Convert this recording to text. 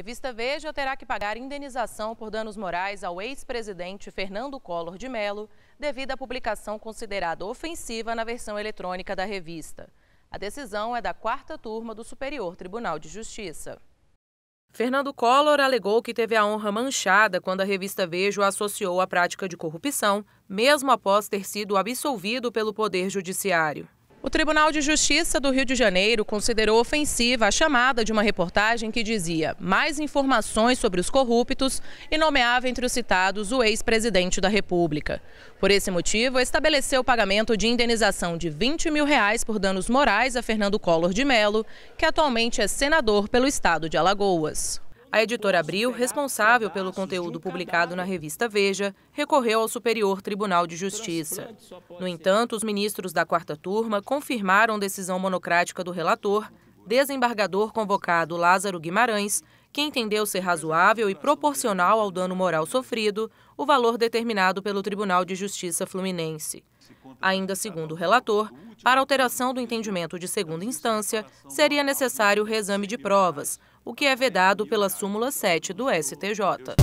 Revista Veja terá que pagar indenização por danos morais ao ex-presidente Fernando Collor de Mello, devido à publicação considerada ofensiva na versão eletrônica da revista. A decisão é da quarta turma do Superior Tribunal de Justiça. Fernando Collor alegou que teve a honra manchada quando a revista Veja o associou à prática de corrupção, mesmo após ter sido absolvido pelo Poder Judiciário. O Tribunal de Justiça do Rio de Janeiro considerou ofensiva a chamada de uma reportagem que dizia mais informações sobre os corruptos e nomeava entre os citados o ex-presidente da República. Por esse motivo, estabeleceu o pagamento de indenização de 20 mil reais por danos morais a Fernando Collor de Mello, que atualmente é senador pelo estado de Alagoas. A editora Abril, responsável pelo conteúdo publicado na revista Veja, recorreu ao Superior Tribunal de Justiça. No entanto, os ministros da quarta turma confirmaram decisão monocrática do relator, desembargador convocado Lázaro Guimarães, que entendeu ser razoável e proporcional ao dano moral sofrido o valor determinado pelo Tribunal de Justiça Fluminense. Ainda segundo o relator, para alteração do entendimento de segunda instância, seria necessário o reexame de provas, o que é vedado pela súmula 7 do STJ.